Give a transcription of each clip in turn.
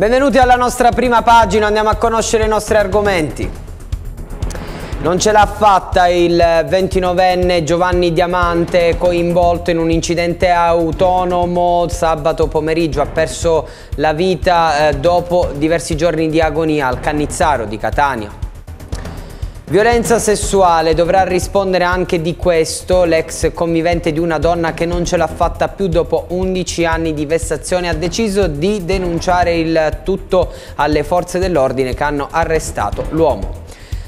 Benvenuti alla nostra prima pagina, andiamo a conoscere i nostri argomenti. Non ce l'ha fatta il 29enne Giovanni Diamante coinvolto in un incidente autonomo sabato pomeriggio. Ha perso la vita eh, dopo diversi giorni di agonia al Cannizzaro di Catania. Violenza sessuale, dovrà rispondere anche di questo l'ex convivente di una donna che non ce l'ha fatta più dopo 11 anni di vessazione ha deciso di denunciare il tutto alle forze dell'ordine che hanno arrestato l'uomo.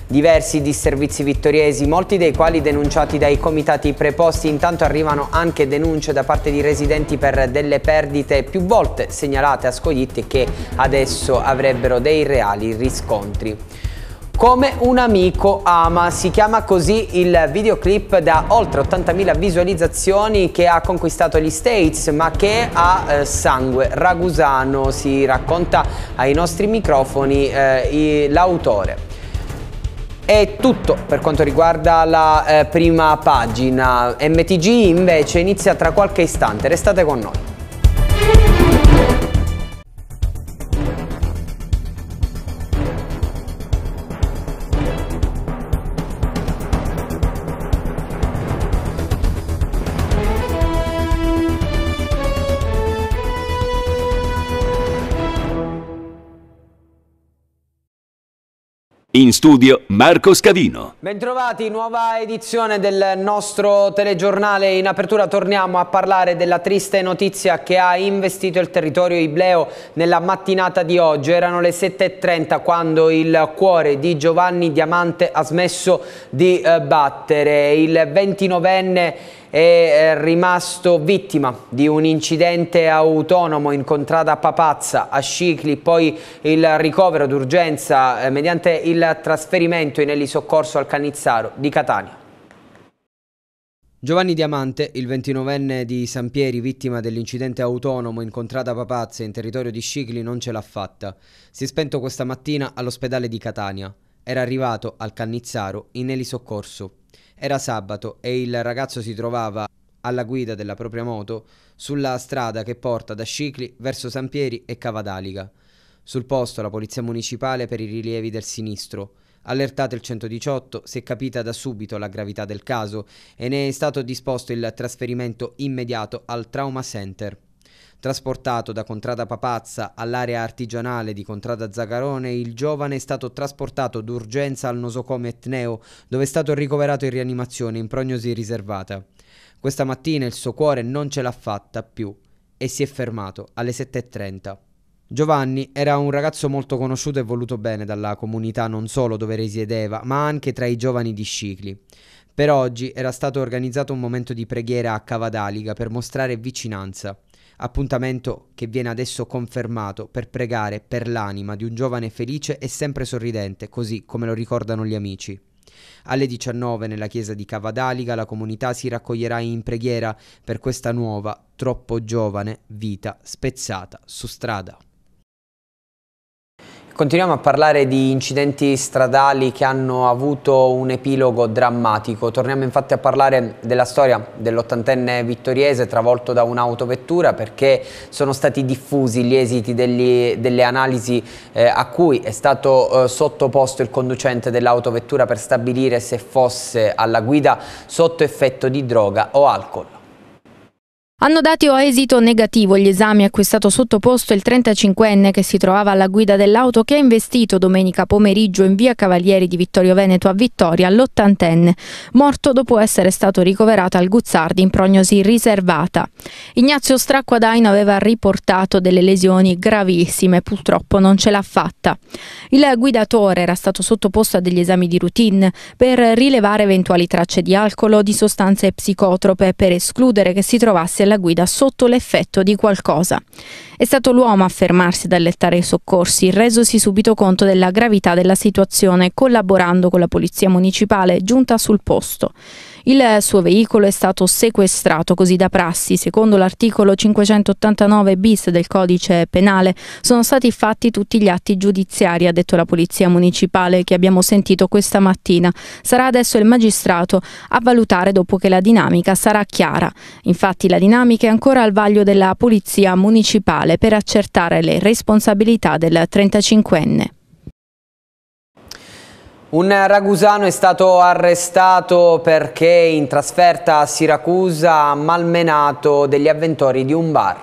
Diversi disservizi vittoriesi, molti dei quali denunciati dai comitati preposti, intanto arrivano anche denunce da parte di residenti per delle perdite più volte segnalate a Scoglitti che adesso avrebbero dei reali riscontri. Come un amico ama, si chiama così il videoclip da oltre 80.000 visualizzazioni che ha conquistato gli States ma che ha eh, sangue ragusano, si racconta ai nostri microfoni eh, l'autore. È tutto per quanto riguarda la eh, prima pagina, MTG invece inizia tra qualche istante, restate con noi. In studio Marco Scavino. Bentrovati, nuova edizione del nostro telegiornale. In apertura torniamo a parlare della triste notizia che ha investito il territorio ibleo nella mattinata di oggi. Erano le 7.30 quando il cuore di Giovanni Diamante ha smesso di eh, battere. Il 29enne è eh, rimasto vittima di un incidente autonomo in contrada Papazza a Scicli, poi il ricovero d'urgenza eh, mediante il trasferimento in elisoccorso al Canizzaro di Catania. Giovanni Diamante, il 29enne di San Pieri, vittima dell'incidente autonomo in Contrada Papazza in territorio di Scicli, non ce l'ha fatta. Si è spento questa mattina all'ospedale di Catania. Era arrivato al Cannizzaro in elisoccorso. Era sabato e il ragazzo si trovava alla guida della propria moto sulla strada che porta da Scicli verso San Pieri e Cavadaliga. Sul posto la polizia municipale per i rilievi del sinistro. Allertato il 118, si è capita da subito la gravità del caso e ne è stato disposto il trasferimento immediato al Trauma Center. Trasportato da Contrada Papazza all'area artigianale di Contrada Zagarone, il giovane è stato trasportato d'urgenza al nosocomio Etneo, dove è stato ricoverato in rianimazione in prognosi riservata. Questa mattina il suo cuore non ce l'ha fatta più e si è fermato alle 7.30. Giovanni era un ragazzo molto conosciuto e voluto bene dalla comunità non solo dove risiedeva, ma anche tra i giovani discicli. Per oggi era stato organizzato un momento di preghiera a Cavadaliga per mostrare vicinanza appuntamento che viene adesso confermato per pregare per l'anima di un giovane felice e sempre sorridente, così come lo ricordano gli amici. Alle 19 nella chiesa di Cavadaliga la comunità si raccoglierà in preghiera per questa nuova, troppo giovane vita spezzata su strada. Continuiamo a parlare di incidenti stradali che hanno avuto un epilogo drammatico. Torniamo infatti a parlare della storia dell'ottantenne vittoriese travolto da un'autovettura perché sono stati diffusi gli esiti degli, delle analisi eh, a cui è stato eh, sottoposto il conducente dell'autovettura per stabilire se fosse alla guida sotto effetto di droga o alcol. Hanno dato esito negativo gli esami a cui è stato sottoposto il 35enne che si trovava alla guida dell'auto che ha investito domenica pomeriggio in via Cavalieri di Vittorio Veneto a Vittoria l'ottantenne, morto dopo essere stato ricoverato al Guzzardi in prognosi riservata. Ignazio Stracquadaino aveva riportato delle lesioni gravissime, purtroppo non ce l'ha fatta. Il guidatore era stato sottoposto a degli esami di routine per rilevare eventuali tracce di alcol o di sostanze psicotrope per escludere che si trovasse alla guida sotto l'effetto di qualcosa. È stato l'uomo a fermarsi ad allettare i soccorsi, resosi subito conto della gravità della situazione, collaborando con la polizia municipale giunta sul posto. Il suo veicolo è stato sequestrato così da prassi. Secondo l'articolo 589 bis del codice penale sono stati fatti tutti gli atti giudiziari, ha detto la polizia municipale che abbiamo sentito questa mattina. Sarà adesso il magistrato a valutare dopo che la dinamica sarà chiara. Infatti la dinamica è ancora al vaglio della polizia municipale per accertare le responsabilità del 35enne. Un ragusano è stato arrestato perché in trasferta a Siracusa ha malmenato degli avventori di un bar.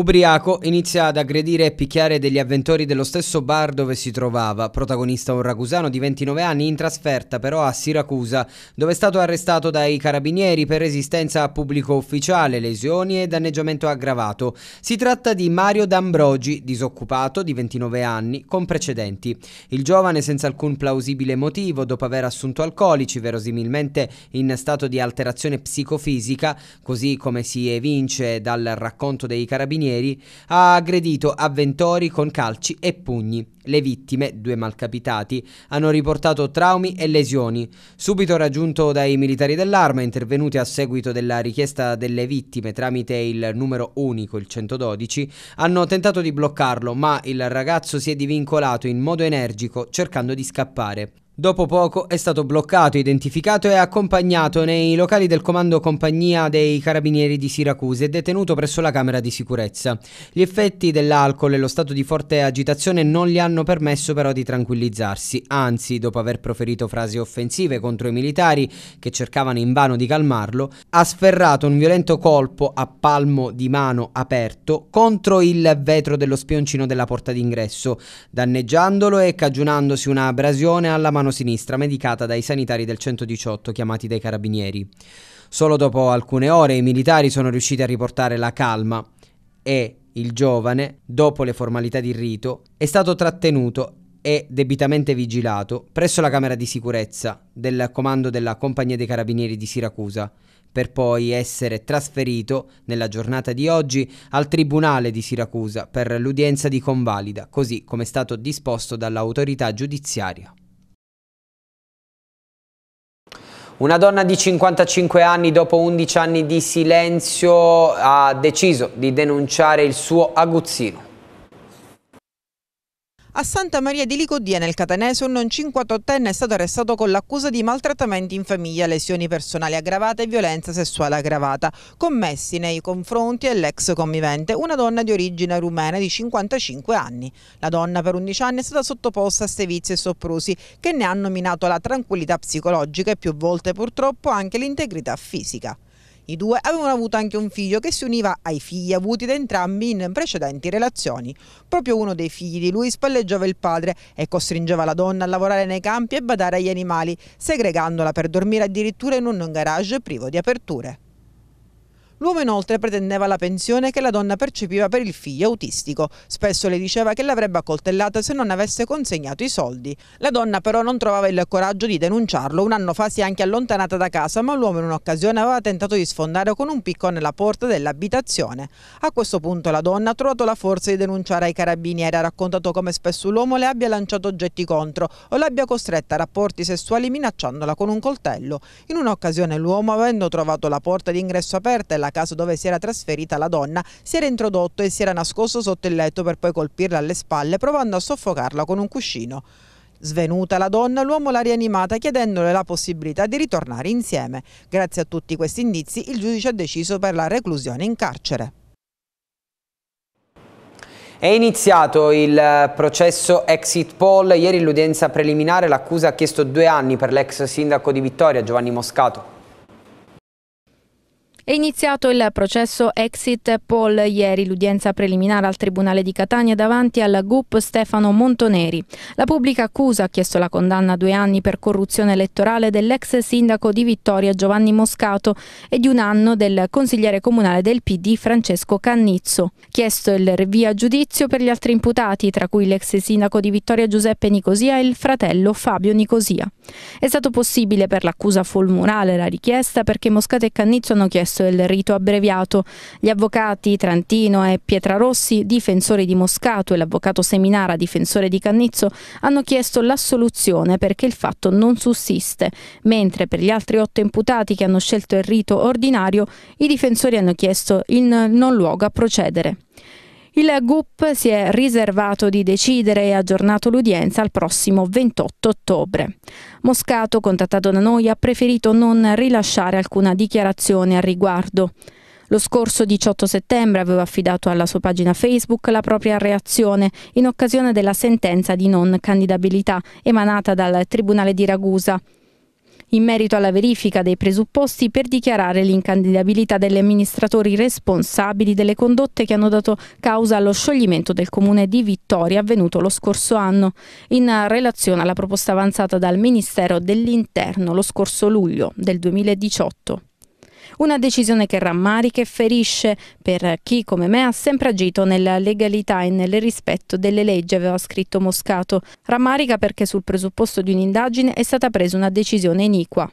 Ubriaco inizia ad aggredire e picchiare degli avventori dello stesso bar dove si trovava, protagonista un ragusano di 29 anni in trasferta però a Siracusa, dove è stato arrestato dai carabinieri per resistenza a pubblico ufficiale, lesioni e danneggiamento aggravato. Si tratta di Mario D'Ambrogi, disoccupato di 29 anni, con precedenti. Il giovane senza alcun plausibile motivo, dopo aver assunto alcolici, verosimilmente in stato di alterazione psicofisica, così come si evince dal racconto dei carabinieri, carabinieri, ha aggredito avventori con calci e pugni. Le vittime, due malcapitati, hanno riportato traumi e lesioni. Subito raggiunto dai militari dell'arma, intervenuti a seguito della richiesta delle vittime tramite il numero unico, il 112, hanno tentato di bloccarlo, ma il ragazzo si è divincolato in modo energico, cercando di scappare. Dopo poco è stato bloccato, identificato e accompagnato nei locali del comando compagnia dei carabinieri di Siracusa e detenuto presso la Camera di Sicurezza. Gli effetti dell'alcol e lo stato di forte agitazione non gli hanno permesso però di tranquillizzarsi, anzi dopo aver proferito frasi offensive contro i militari che cercavano invano di calmarlo, ha sferrato un violento colpo a palmo di mano aperto contro il vetro dello spioncino della porta d'ingresso, danneggiandolo e cagionandosi una abrasione alla mano mano sinistra medicata dai sanitari del 118 chiamati dai carabinieri. Solo dopo alcune ore i militari sono riusciti a riportare la calma e il giovane, dopo le formalità di rito, è stato trattenuto e debitamente vigilato presso la Camera di Sicurezza del comando della Compagnia dei Carabinieri di Siracusa, per poi essere trasferito nella giornata di oggi al Tribunale di Siracusa per l'udienza di convalida, così come è stato disposto dall'autorità giudiziaria. Una donna di 55 anni dopo 11 anni di silenzio ha deciso di denunciare il suo aguzzino. A Santa Maria di Licodia nel Catanese un 58enne è stato arrestato con l'accusa di maltrattamenti in famiglia, lesioni personali aggravate e violenza sessuale aggravata, commessi nei confronti dell'ex convivente, una donna di origine rumena di 55 anni. La donna per 11 anni è stata sottoposta a sevizie e soprusi che ne hanno minato la tranquillità psicologica e più volte purtroppo anche l'integrità fisica. I due avevano avuto anche un figlio che si univa ai figli avuti da entrambi in precedenti relazioni. Proprio uno dei figli di lui spalleggiava il padre e costringeva la donna a lavorare nei campi e badare agli animali, segregandola per dormire addirittura in un garage privo di aperture. L'uomo inoltre pretendeva la pensione che la donna percepiva per il figlio autistico. Spesso le diceva che l'avrebbe accoltellata se non avesse consegnato i soldi. La donna però non trovava il coraggio di denunciarlo. Un anno fa si è anche allontanata da casa, ma l'uomo in un'occasione aveva tentato di sfondare con un piccone la porta dell'abitazione. A questo punto la donna ha trovato la forza di denunciare ai carabinieri. Ha raccontato come spesso l'uomo le abbia lanciato oggetti contro o l'abbia costretta a rapporti sessuali minacciandola con un coltello. In un'occasione l'uomo, avendo trovato la porta d'ingresso aperta e la casa dove si era trasferita la donna, si era introdotto e si era nascosto sotto il letto per poi colpirla alle spalle provando a soffocarla con un cuscino. Svenuta la donna, l'uomo l'ha rianimata chiedendole la possibilità di ritornare insieme. Grazie a tutti questi indizi il giudice ha deciso per la reclusione in carcere. È iniziato il eh, processo Exit Poll, ieri l'udienza preliminare l'accusa ha chiesto due anni per l'ex sindaco di Vittoria Giovanni Moscato. È iniziato il processo Exit Poll ieri, l'udienza preliminare al Tribunale di Catania davanti alla GUP Stefano Montoneri. La pubblica accusa ha chiesto la condanna a due anni per corruzione elettorale dell'ex sindaco di Vittoria Giovanni Moscato e di un anno del consigliere comunale del PD Francesco Cannizzo. Chiesto il rinvio a giudizio per gli altri imputati, tra cui l'ex sindaco di Vittoria Giuseppe Nicosia e il fratello Fabio Nicosia. È stato possibile per l'accusa fulmurale la richiesta perché Moscato e Cannizzo hanno chiesto processo e il rito abbreviato. Gli avvocati Trantino e Pietrarossi, difensori di Moscato e l'avvocato Seminara, difensore di Cannizzo, hanno chiesto l'assoluzione perché il fatto non sussiste, mentre per gli altri otto imputati che hanno scelto il rito ordinario, i difensori hanno chiesto il non luogo a procedere. Il GUP si è riservato di decidere e ha aggiornato l'udienza al prossimo 28 ottobre. Moscato, contattato da noi, ha preferito non rilasciare alcuna dichiarazione al riguardo. Lo scorso 18 settembre aveva affidato alla sua pagina Facebook la propria reazione in occasione della sentenza di non candidabilità emanata dal Tribunale di Ragusa in merito alla verifica dei presupposti per dichiarare l'incandidabilità degli amministratori responsabili delle condotte che hanno dato causa allo scioglimento del comune di Vittoria avvenuto lo scorso anno, in relazione alla proposta avanzata dal Ministero dell'Interno lo scorso luglio del 2018. Una decisione che rammarica e ferisce per chi come me ha sempre agito nella legalità e nel rispetto delle leggi, aveva scritto Moscato. Rammarica perché sul presupposto di un'indagine è stata presa una decisione iniqua.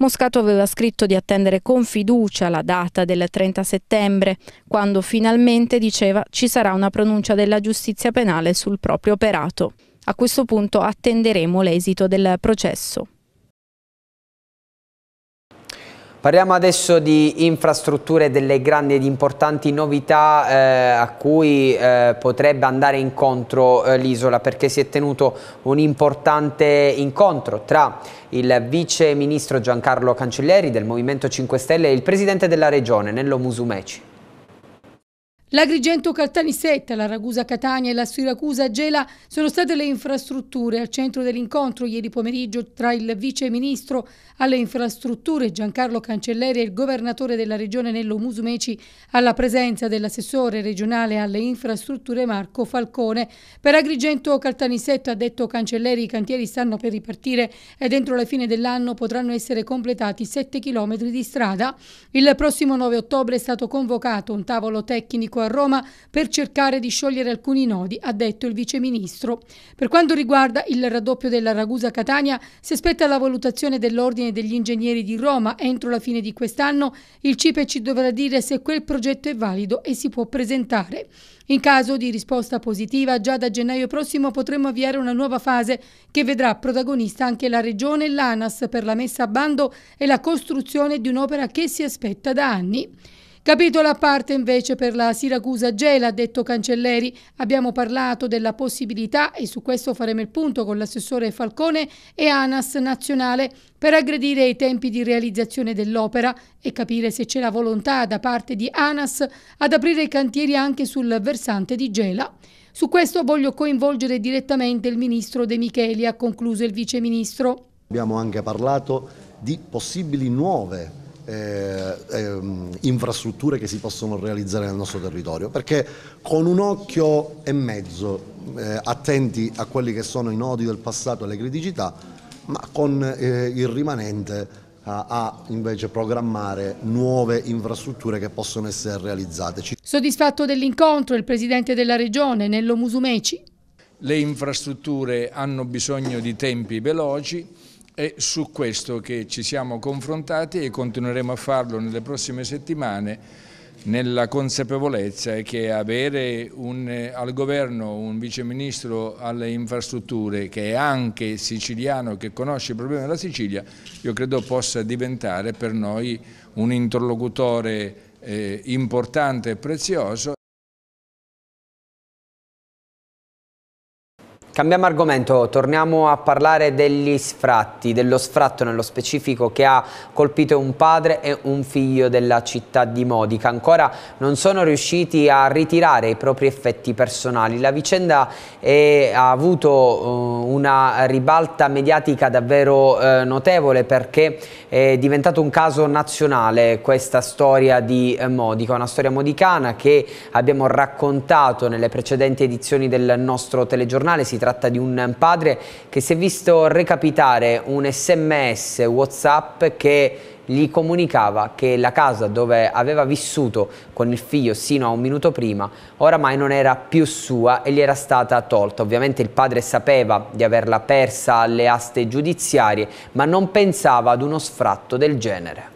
Moscato aveva scritto di attendere con fiducia la data del 30 settembre, quando finalmente, diceva, ci sarà una pronuncia della giustizia penale sul proprio operato. A questo punto attenderemo l'esito del processo. Parliamo adesso di infrastrutture e delle grandi ed importanti novità eh, a cui eh, potrebbe andare incontro eh, l'isola perché si è tenuto un importante incontro tra il vice ministro Giancarlo Cancellieri del Movimento 5 Stelle e il presidente della regione Nello Musumeci. L'Agrigento Caltanissetta, la Ragusa Catania e la Siracusa Gela sono state le infrastrutture al centro dell'incontro ieri pomeriggio tra il vice ministro alle infrastrutture Giancarlo Cancelleri e il governatore della regione Nello Musumeci alla presenza dell'assessore regionale alle infrastrutture Marco Falcone. Per Agrigento Caltanissetta ha detto Cancelleri i cantieri stanno per ripartire e entro la fine dell'anno potranno essere completati 7 km di strada. Il prossimo 9 ottobre è stato convocato un tavolo tecnico a Roma per cercare di sciogliere alcuni nodi, ha detto il viceministro. Per quanto riguarda il raddoppio della Ragusa-Catania, si aspetta la valutazione dell'Ordine degli Ingegneri di Roma. Entro la fine di quest'anno il CIPE ci dovrà dire se quel progetto è valido e si può presentare. In caso di risposta positiva, già da gennaio prossimo potremo avviare una nuova fase che vedrà protagonista anche la Regione e l'ANAS per la messa a bando e la costruzione di un'opera che si aspetta da anni. Capitolo a parte invece per la Siracusa Gela, ha detto Cancelleri. Abbiamo parlato della possibilità, e su questo faremo il punto con l'assessore Falcone e ANAS nazionale, per aggredire i tempi di realizzazione dell'opera e capire se c'è la volontà da parte di ANAS ad aprire i cantieri anche sul versante di Gela. Su questo voglio coinvolgere direttamente il ministro De Micheli, ha concluso il viceministro. Abbiamo anche parlato di possibili nuove eh, ehm, infrastrutture che si possono realizzare nel nostro territorio, perché con un occhio e mezzo eh, attenti a quelli che sono i nodi del passato e le criticità, ma con eh, il rimanente a invece programmare nuove infrastrutture che possono essere realizzate. Soddisfatto dell'incontro il Presidente della Regione, Nello Musumeci. Le infrastrutture hanno bisogno di tempi veloci, è su questo che ci siamo confrontati e continueremo a farlo nelle prossime settimane nella consapevolezza che avere un, eh, al governo un viceministro alle infrastrutture che è anche siciliano, che conosce i problemi della Sicilia, io credo possa diventare per noi un interlocutore eh, importante e prezioso. Cambiamo argomento, torniamo a parlare degli sfratti, dello sfratto nello specifico che ha colpito un padre e un figlio della città di Modica. Ancora non sono riusciti a ritirare i propri effetti personali. La vicenda è, ha avuto uh, una ribalta mediatica davvero uh, notevole perché è diventato un caso nazionale questa storia di uh, Modica, una storia modicana che abbiamo raccontato nelle precedenti edizioni del nostro telegiornale. Si tratta di un padre che si è visto recapitare un sms whatsapp che gli comunicava che la casa dove aveva vissuto con il figlio sino a un minuto prima oramai non era più sua e gli era stata tolta. Ovviamente il padre sapeva di averla persa alle aste giudiziarie ma non pensava ad uno sfratto del genere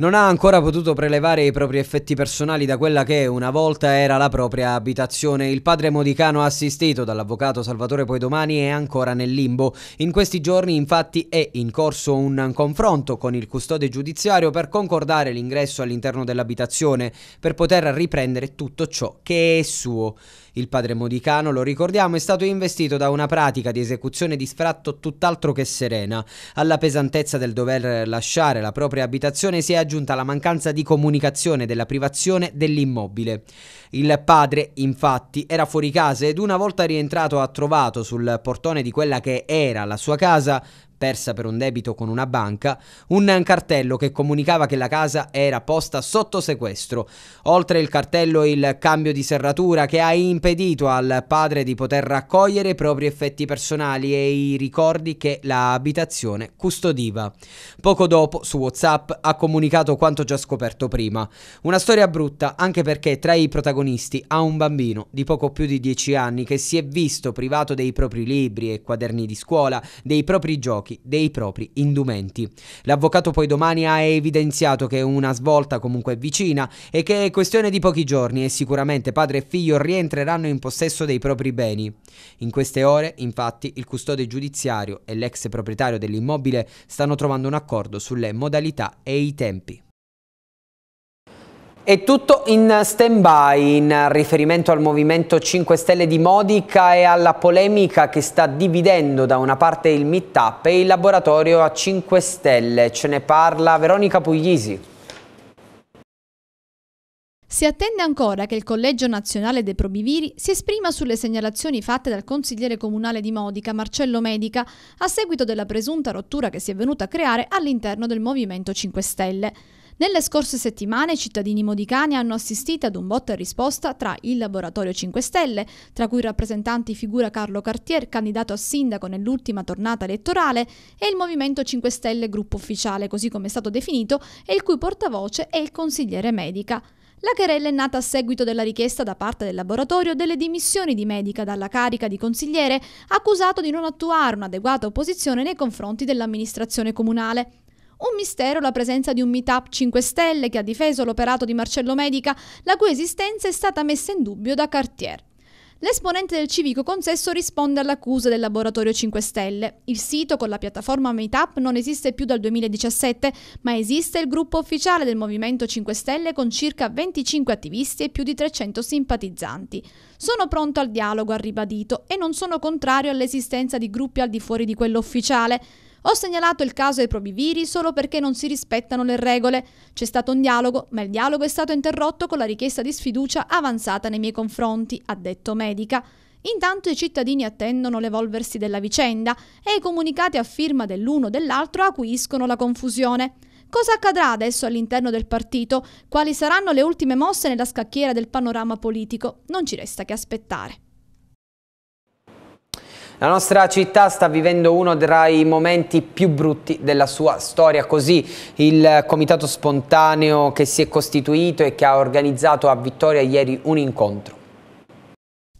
non ha ancora potuto prelevare i propri effetti personali da quella che una volta era la propria abitazione. Il padre modicano assistito dall'avvocato Salvatore Poidomani è ancora nel limbo. In questi giorni infatti è in corso un confronto con il custode giudiziario per concordare l'ingresso all'interno dell'abitazione per poter riprendere tutto ciò che è suo. Il padre modicano, lo ricordiamo, è stato investito da una pratica di esecuzione di sfratto tutt'altro che serena. Alla pesantezza del dover lasciare la propria abitazione si è aggiunta la mancanza di comunicazione della privazione dell'immobile. Il padre, infatti, era fuori casa ed una volta rientrato ha trovato sul portone di quella che era la sua casa persa per un debito con una banca, un cartello che comunicava che la casa era posta sotto sequestro. Oltre il cartello il cambio di serratura che ha impedito al padre di poter raccogliere i propri effetti personali e i ricordi che l'abitazione custodiva. Poco dopo su WhatsApp ha comunicato quanto già scoperto prima. Una storia brutta anche perché tra i protagonisti ha un bambino di poco più di 10 anni che si è visto privato dei propri libri e quaderni di scuola, dei propri giochi giochi dei propri indumenti. L'avvocato poi domani ha evidenziato che una svolta comunque è vicina e che è questione di pochi giorni e sicuramente padre e figlio rientreranno in possesso dei propri beni. In queste ore, infatti, il custode giudiziario e l'ex proprietario dell'immobile stanno trovando un accordo sulle modalità e i tempi. È tutto in stand-by in riferimento al Movimento 5 Stelle di Modica e alla polemica che sta dividendo da una parte il Meetup e il laboratorio a 5 Stelle. Ce ne parla Veronica Puglisi. Si attende ancora che il Collegio Nazionale dei Probiviri si esprima sulle segnalazioni fatte dal consigliere comunale di Modica, Marcello Medica, a seguito della presunta rottura che si è venuta a creare all'interno del Movimento 5 Stelle. Nelle scorse settimane i cittadini modicani hanno assistito ad un botta e risposta tra il Laboratorio 5 Stelle, tra cui rappresentanti figura Carlo Cartier, candidato a sindaco nell'ultima tornata elettorale, e il Movimento 5 Stelle Gruppo Ufficiale, così come è stato definito, e il cui portavoce è il consigliere medica. La querella è nata a seguito della richiesta da parte del laboratorio delle dimissioni di Medica dalla carica di consigliere, accusato di non attuare un'adeguata opposizione nei confronti dell'amministrazione comunale. Un mistero la presenza di un meetup 5 Stelle che ha difeso l'operato di Marcello Medica, la cui esistenza è stata messa in dubbio da Cartier. L'esponente del civico consesso risponde all'accusa del laboratorio 5 Stelle. Il sito con la piattaforma Meetup non esiste più dal 2017, ma esiste il gruppo ufficiale del Movimento 5 Stelle con circa 25 attivisti e più di 300 simpatizzanti. Sono pronto al dialogo, ha ribadito, e non sono contrario all'esistenza di gruppi al di fuori di quello ufficiale. Ho segnalato il caso ai probiviri solo perché non si rispettano le regole. C'è stato un dialogo, ma il dialogo è stato interrotto con la richiesta di sfiducia avanzata nei miei confronti, ha detto Medica. Intanto i cittadini attendono l'evolversi della vicenda e i comunicati a firma dell'uno o dell'altro acuiscono la confusione. Cosa accadrà adesso all'interno del partito? Quali saranno le ultime mosse nella scacchiera del panorama politico? Non ci resta che aspettare. La nostra città sta vivendo uno tra i momenti più brutti della sua storia, così il comitato spontaneo che si è costituito e che ha organizzato a Vittoria ieri un incontro.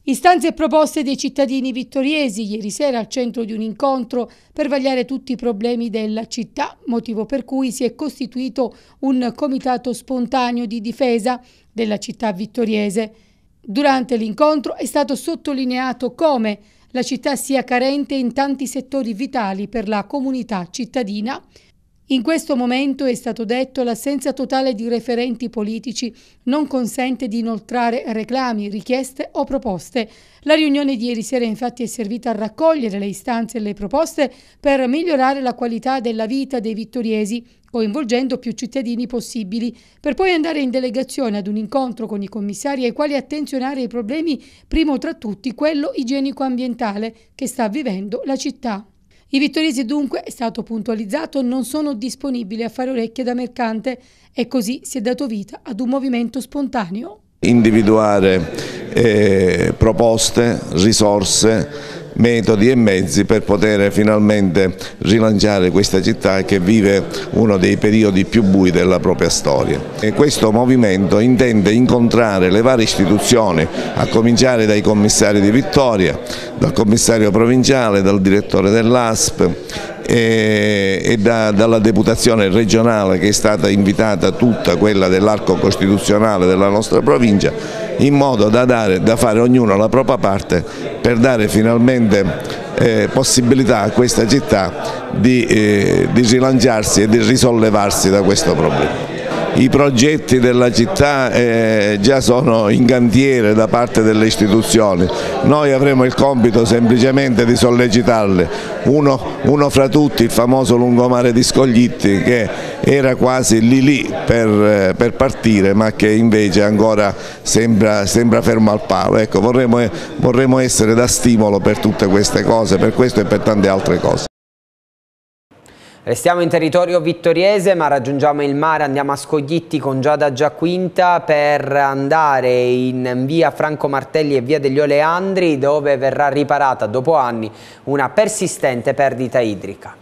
Istanze e proposte dei cittadini vittoriesi ieri sera al centro di un incontro per vagliare tutti i problemi della città, motivo per cui si è costituito un comitato spontaneo di difesa della città vittoriese. Durante l'incontro è stato sottolineato come la città sia carente in tanti settori vitali per la comunità cittadina, in questo momento, è stato detto, l'assenza totale di referenti politici non consente di inoltrare reclami, richieste o proposte. La riunione di ieri sera infatti è servita a raccogliere le istanze e le proposte per migliorare la qualità della vita dei vittoriesi coinvolgendo più cittadini possibili, per poi andare in delegazione ad un incontro con i commissari ai quali attenzionare i problemi, primo tra tutti quello igienico-ambientale che sta vivendo la città. I vittoresi dunque, è stato puntualizzato, non sono disponibili a fare orecchie da mercante e così si è dato vita ad un movimento spontaneo. Individuare eh, proposte, risorse, metodi e mezzi per poter finalmente rilanciare questa città che vive uno dei periodi più bui della propria storia. E questo movimento intende incontrare le varie istituzioni, a cominciare dai commissari di Vittoria, dal commissario provinciale, dal direttore dell'ASP e, e da, dalla deputazione regionale che è stata invitata tutta quella dell'arco costituzionale della nostra provincia in modo da, dare, da fare ognuno la propria parte per dare finalmente eh, possibilità a questa città di, eh, di rilanciarsi e di risollevarsi da questo problema i progetti della città eh, già sono in cantiere da parte delle istituzioni, noi avremo il compito semplicemente di sollecitarle, uno, uno fra tutti il famoso lungomare di Scoglitti che era quasi lì lì per, eh, per partire ma che invece ancora sembra, sembra fermo al palo, ecco, vorremmo, vorremmo essere da stimolo per tutte queste cose, per questo e per tante altre cose. Restiamo in territorio vittoriese ma raggiungiamo il mare, andiamo a Scoglitti con Giada Giaquinta per andare in via Franco Martelli e via degli Oleandri dove verrà riparata dopo anni una persistente perdita idrica.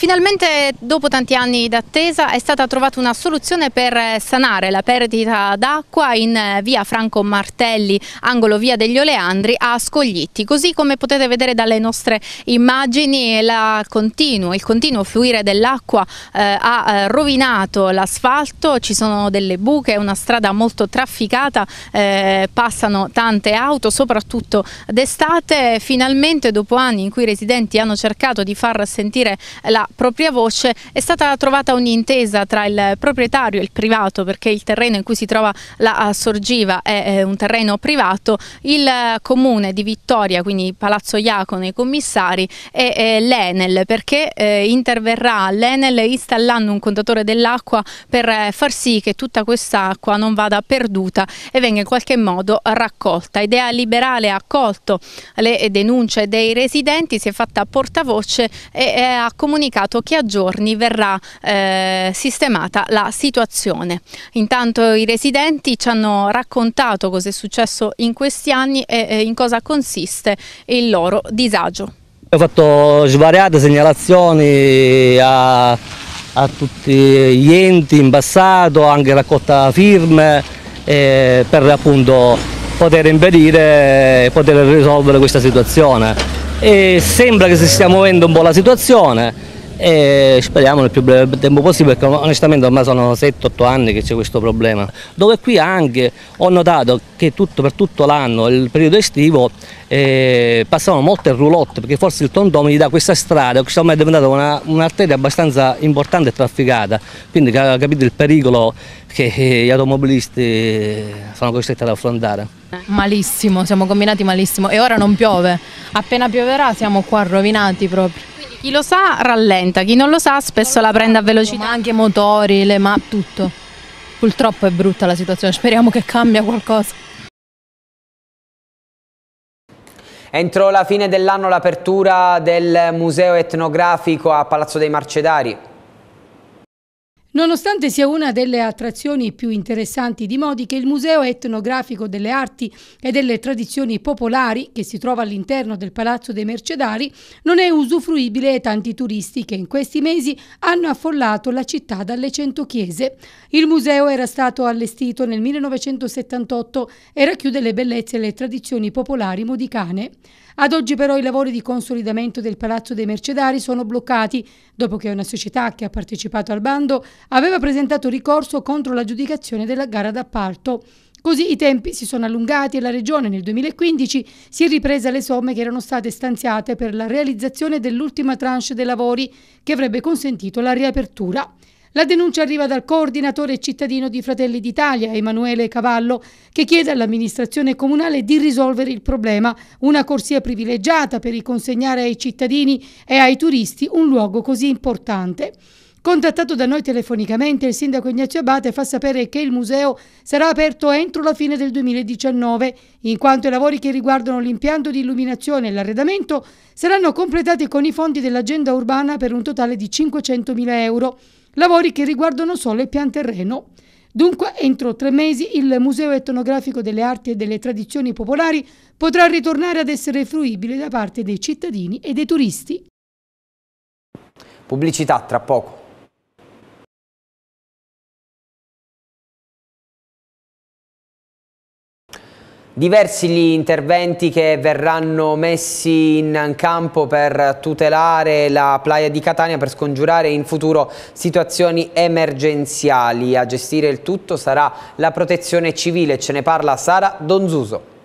Finalmente, dopo tanti anni d'attesa, è stata trovata una soluzione per eh, sanare la perdita d'acqua in eh, via Franco Martelli, angolo via degli Oleandri, a Scoglitti. Così come potete vedere dalle nostre immagini, continuo, il continuo fluire dell'acqua eh, ha eh, rovinato l'asfalto, ci sono delle buche, è una strada molto trafficata, eh, passano tante auto, soprattutto d'estate. Finalmente, dopo anni in cui i residenti hanno cercato di far sentire la propria voce, è stata trovata un'intesa tra il proprietario e il privato perché il terreno in cui si trova la eh, sorgiva è un terreno privato, il eh, comune di Vittoria, quindi Palazzo Iacono e i commissari e l'Enel perché eh, interverrà l'Enel installando un contatore dell'acqua per far sì che tutta quest'acqua non vada perduta e venga in qualche modo raccolta. Idea liberale ha accolto le denunce dei residenti, si è fatta portavoce e ha comunicato comunicato che a giorni verrà eh, sistemata la situazione. Intanto i residenti ci hanno raccontato cosa è successo in questi anni e eh, in cosa consiste il loro disagio. Ho fatto svariate segnalazioni a, a tutti gli enti in passato, anche raccolta firme eh, per appunto poter impedire e poter risolvere questa situazione. E sembra che si stia muovendo un po' la situazione, e speriamo nel più breve tempo possibile perché onestamente ormai sono 7-8 anni che c'è questo problema dove qui anche ho notato che tutto, per tutto l'anno il periodo estivo eh, passavano molte roulotte perché forse il tondomo gli dà questa strada che è diventata un'arteria un abbastanza importante e trafficata quindi capito il pericolo che eh, gli automobilisti sono costretti ad affrontare malissimo siamo combinati malissimo e ora non piove appena pioverà siamo qua rovinati proprio chi lo sa rallenta, chi non lo sa spesso la prende a velocità. Ma anche motori, le ma tutto. Purtroppo è brutta la situazione, speriamo che cambia qualcosa. Entro la fine dell'anno l'apertura del museo etnografico a Palazzo dei Marcedari. Nonostante sia una delle attrazioni più interessanti di Modiche, il Museo etnografico delle arti e delle tradizioni popolari, che si trova all'interno del Palazzo dei Mercedari, non è usufruibile ai tanti turisti che in questi mesi hanno affollato la città dalle cento chiese. Il museo era stato allestito nel 1978 e racchiude le bellezze e le tradizioni popolari modicane. Ad oggi però i lavori di consolidamento del Palazzo dei Mercedari sono bloccati dopo che una società che ha partecipato al bando aveva presentato ricorso contro l'aggiudicazione della gara d'appalto. Così i tempi si sono allungati e la Regione nel 2015 si è ripresa le somme che erano state stanziate per la realizzazione dell'ultima tranche dei lavori che avrebbe consentito la riapertura. La denuncia arriva dal coordinatore cittadino di Fratelli d'Italia, Emanuele Cavallo, che chiede all'amministrazione comunale di risolvere il problema, una corsia privilegiata per riconsegnare ai cittadini e ai turisti un luogo così importante. Contattato da noi telefonicamente, il sindaco Ignazio Abate fa sapere che il museo sarà aperto entro la fine del 2019, in quanto i lavori che riguardano l'impianto di illuminazione e l'arredamento saranno completati con i fondi dell'agenda urbana per un totale di 500.000 euro lavori che riguardano solo il pian terreno. Dunque, entro tre mesi il Museo etnografico delle arti e delle tradizioni popolari potrà ritornare ad essere fruibile da parte dei cittadini e dei turisti. Pubblicità tra poco. Diversi gli interventi che verranno messi in campo per tutelare la playa di Catania per scongiurare in futuro situazioni emergenziali. A gestire il tutto sarà la protezione civile, ce ne parla Sara Donzuso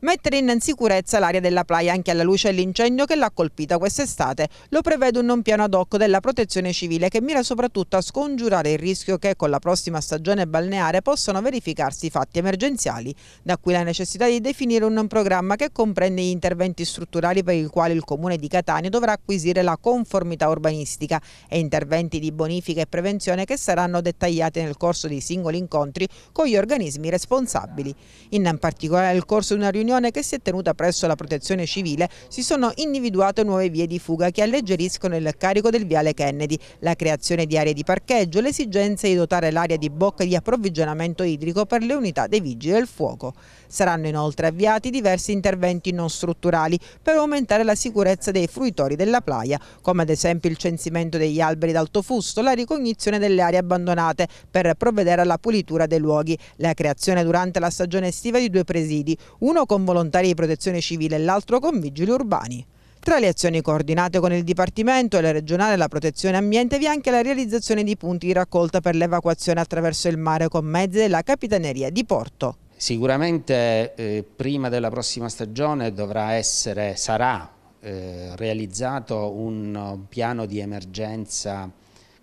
mettere in sicurezza l'area della playa anche alla luce dell'incendio che l'ha colpita quest'estate. Lo prevede un non piano ad hoc della protezione civile che mira soprattutto a scongiurare il rischio che con la prossima stagione balneare possano verificarsi fatti emergenziali. Da qui la necessità di definire un non programma che comprende gli interventi strutturali per il quale il comune di Catania dovrà acquisire la conformità urbanistica e interventi di bonifica e prevenzione che saranno dettagliati nel corso di singoli incontri con gli organismi responsabili. In particolare nel corso di una riunione riunione che si è tenuta presso la protezione civile si sono individuate nuove vie di fuga che alleggeriscono il carico del viale Kennedy, la creazione di aree di parcheggio, l'esigenza di dotare l'area di bocca di approvvigionamento idrico per le unità dei vigili del fuoco. Saranno inoltre avviati diversi interventi non strutturali per aumentare la sicurezza dei fruitori della playa, come ad esempio il censimento degli alberi d'alto fusto, la ricognizione delle aree abbandonate per provvedere alla pulitura dei luoghi, la creazione durante la stagione estiva di due presidi, uno con con volontari di protezione civile e l'altro con vigili urbani. Tra le azioni coordinate con il Dipartimento e la regionale la protezione ambiente vi è anche la realizzazione di punti di raccolta per l'evacuazione attraverso il mare con mezzi della Capitaneria di Porto. Sicuramente eh, prima della prossima stagione dovrà essere, sarà eh, realizzato un piano di emergenza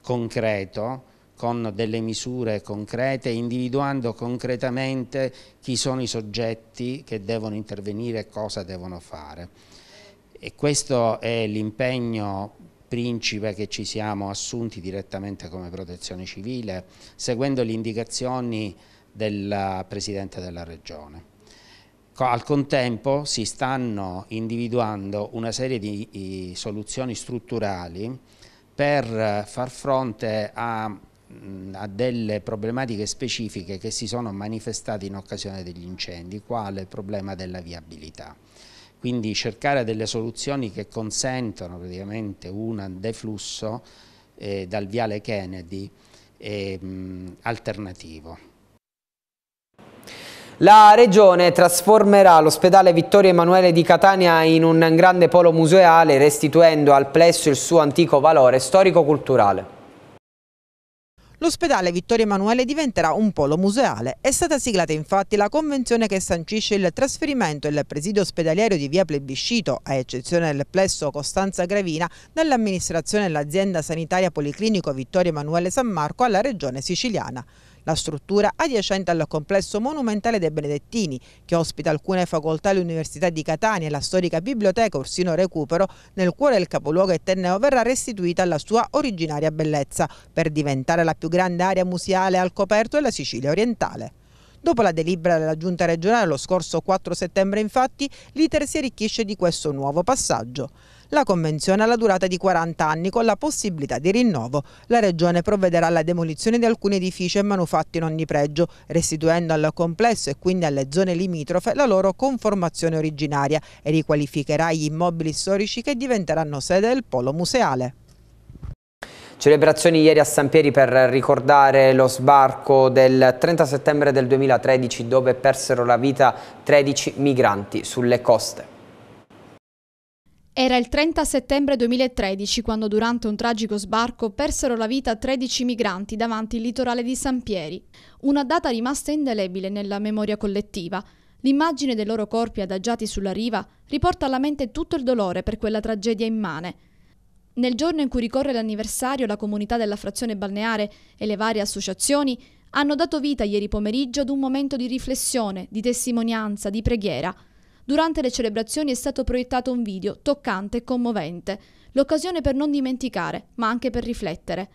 concreto con delle misure concrete, individuando concretamente chi sono i soggetti che devono intervenire e cosa devono fare. E questo è l'impegno principe che ci siamo assunti direttamente come protezione civile, seguendo le indicazioni del Presidente della Regione. Al contempo si stanno individuando una serie di soluzioni strutturali per far fronte a Mm, a delle problematiche specifiche che si sono manifestate in occasione degli incendi, quale il problema della viabilità. Quindi cercare delle soluzioni che consentano praticamente un deflusso eh, dal viale Kennedy eh, alternativo. La Regione trasformerà l'ospedale Vittorio Emanuele di Catania in un grande polo museale restituendo al plesso il suo antico valore storico-culturale. L'ospedale Vittorio Emanuele diventerà un polo museale. È stata siglata infatti la convenzione che sancisce il trasferimento del presidio ospedaliero di via Plebiscito, a eccezione del plesso Costanza Gravina, dall'amministrazione dell'azienda sanitaria policlinico Vittorio Emanuele San Marco alla regione siciliana. La struttura adiacente al complesso monumentale dei Benedettini, che ospita alcune facoltà dell'Università di Catania e la storica biblioteca Orsino Recupero, nel cuore del capoluogo etneo verrà restituita alla sua originaria bellezza, per diventare la più grande area museale al coperto della Sicilia orientale. Dopo la delibera della Giunta regionale lo scorso 4 settembre infatti, l'iter si arricchisce di questo nuovo passaggio. La convenzione ha la durata di 40 anni con la possibilità di rinnovo. La Regione provvederà alla demolizione di alcuni edifici e manufatti in ogni pregio, restituendo al complesso e quindi alle zone limitrofe la loro conformazione originaria e riqualificherà gli immobili storici che diventeranno sede del polo museale. Celebrazioni ieri a San Pieri per ricordare lo sbarco del 30 settembre del 2013 dove persero la vita 13 migranti sulle coste. Era il 30 settembre 2013 quando durante un tragico sbarco persero la vita 13 migranti davanti il litorale di San Pieri. Una data rimasta indelebile nella memoria collettiva. L'immagine dei loro corpi adagiati sulla riva riporta alla mente tutto il dolore per quella tragedia immane. Nel giorno in cui ricorre l'anniversario, la comunità della frazione balneare e le varie associazioni hanno dato vita ieri pomeriggio ad un momento di riflessione, di testimonianza, di preghiera – Durante le celebrazioni è stato proiettato un video toccante e commovente, l'occasione per non dimenticare, ma anche per riflettere.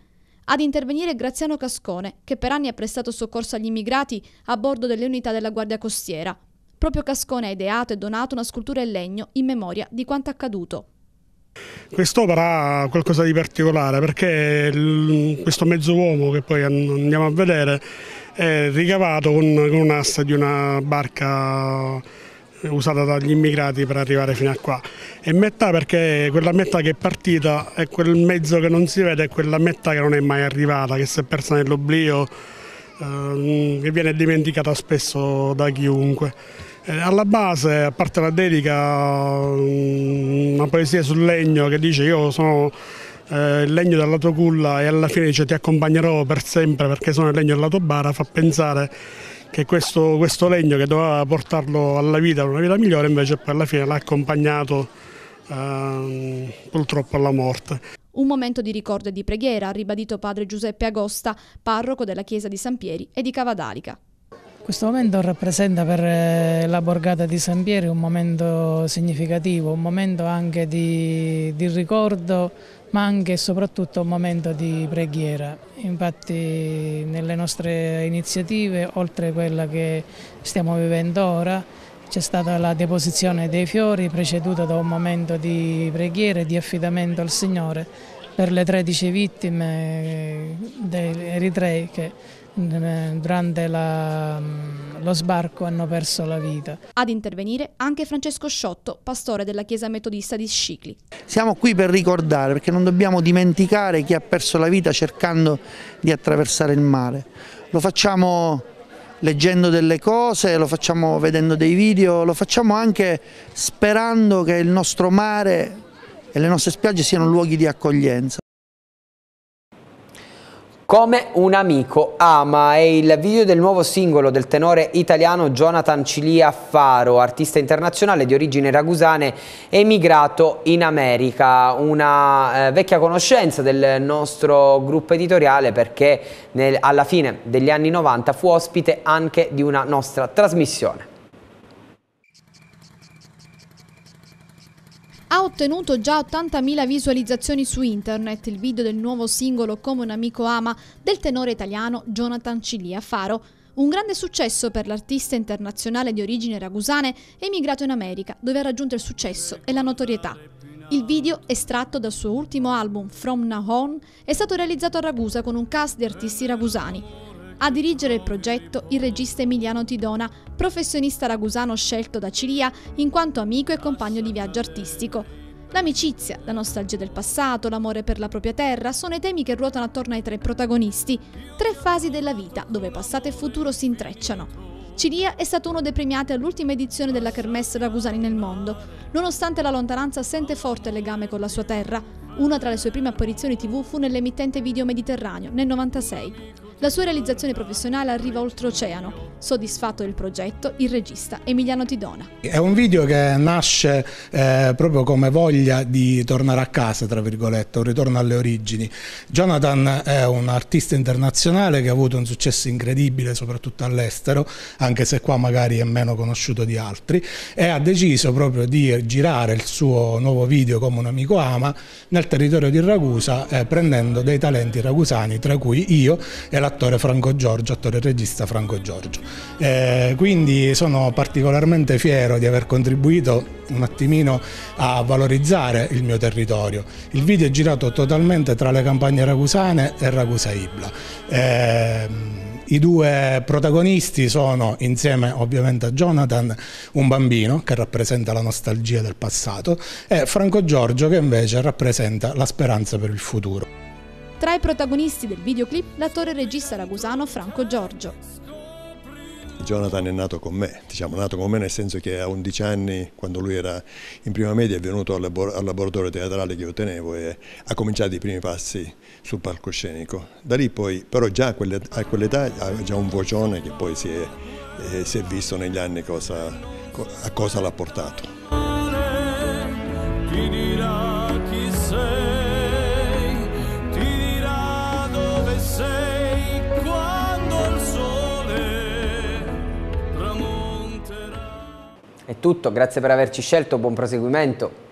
Ad intervenire Graziano Cascone, che per anni ha prestato soccorso agli immigrati a bordo delle unità della Guardia Costiera. Proprio Cascone ha ideato e donato una scultura in legno in memoria di quanto accaduto. Quest'opera ha qualcosa di particolare perché questo mezzo uomo che poi andiamo a vedere è ricavato con, con un'asta di una barca usata dagli immigrati per arrivare fino a qua e metà perché quella metà che è partita è quel mezzo che non si vede è quella metà che non è mai arrivata, che si è persa nell'oblio, ehm, che viene dimenticata spesso da chiunque. Eh, alla base, a parte la dedica, mm, una poesia sul legno che dice io sono eh, il legno della tua culla e alla fine dice ti accompagnerò per sempre perché sono il legno della tua bara, fa pensare che questo, questo, legno che doveva portarlo alla vita, a una vita migliore, invece per la fine l'ha accompagnato eh, purtroppo alla morte. Un momento di ricordo e di preghiera, ha ribadito padre Giuseppe Agosta, parroco della chiesa di San Pieri e di Cavadalica. Questo momento rappresenta per eh, la borgata di San Pieri un momento significativo, un momento anche di, di ricordo ma anche e soprattutto un momento di preghiera. Infatti nelle nostre iniziative, oltre a quella che stiamo vivendo ora, c'è stata la deposizione dei fiori preceduta da un momento di preghiera e di affidamento al Signore per le 13 vittime eh, degli eritrei che durante la, lo sbarco hanno perso la vita. Ad intervenire anche Francesco Sciotto, pastore della chiesa metodista di Scicli. Siamo qui per ricordare, perché non dobbiamo dimenticare chi ha perso la vita cercando di attraversare il mare. Lo facciamo leggendo delle cose, lo facciamo vedendo dei video, lo facciamo anche sperando che il nostro mare e le nostre spiagge siano luoghi di accoglienza. Come un amico ama è il video del nuovo singolo del tenore italiano Jonathan Cilia Faro, artista internazionale di origine ragusane emigrato in America, una eh, vecchia conoscenza del nostro gruppo editoriale perché nel, alla fine degli anni 90 fu ospite anche di una nostra trasmissione. Ha ottenuto già 80.000 visualizzazioni su internet il video del nuovo singolo Come un amico ama del tenore italiano Jonathan Cilia Faro, un grande successo per l'artista internazionale di origine ragusane emigrato in America, dove ha raggiunto il successo e la notorietà. Il video, estratto dal suo ultimo album From Now On, è stato realizzato a Ragusa con un cast di artisti ragusani. A dirigere il progetto il regista Emiliano Tidona, professionista ragusano scelto da Cilia in quanto amico e compagno di viaggio artistico. L'amicizia, la nostalgia del passato, l'amore per la propria terra sono i temi che ruotano attorno ai tre protagonisti, tre fasi della vita dove passato e futuro si intrecciano. Cilia è stato uno dei premiati all'ultima edizione della Kermesse Ragusani nel mondo. Nonostante la lontananza sente forte il legame con la sua terra. Una tra le sue prime apparizioni tv fu nell'emittente Video Mediterraneo nel 1996. La sua realizzazione professionale arriva oltreoceano. Soddisfatto del progetto, il regista Emiliano Tidona. È un video che nasce eh, proprio come voglia di tornare a casa, tra virgolette, un ritorno alle origini. Jonathan è un artista internazionale che ha avuto un successo incredibile, soprattutto all'estero, anche se qua magari è meno conosciuto di altri, e ha deciso proprio di girare il suo nuovo video come un amico ama nel territorio di Ragusa, eh, prendendo dei talenti ragusani, tra cui io e la l'attore Franco Giorgio, attore e regista Franco Giorgio. Eh, quindi sono particolarmente fiero di aver contribuito un attimino a valorizzare il mio territorio. Il video è girato totalmente tra le campagne ragusane e Ragusa Ibla. Eh, i due protagonisti sono, insieme ovviamente a Jonathan, un bambino che rappresenta la nostalgia del passato e Franco Giorgio che invece rappresenta la speranza per il futuro. Tra i protagonisti del videoclip l'attore e regista ragusano Franco Giorgio. Jonathan è nato con me, diciamo nato con me nel senso che a 11 anni, quando lui era in prima media, è venuto al, laboratorio teatrale che io tenevo e ha cominciato i primi passi sul palcoscenico. Da lì poi, però già a quell'età ha già un vocione che poi si è, eh, si è visto negli anni cosa, a cosa l'ha portato. Finirà. È tutto, grazie per averci scelto, buon proseguimento.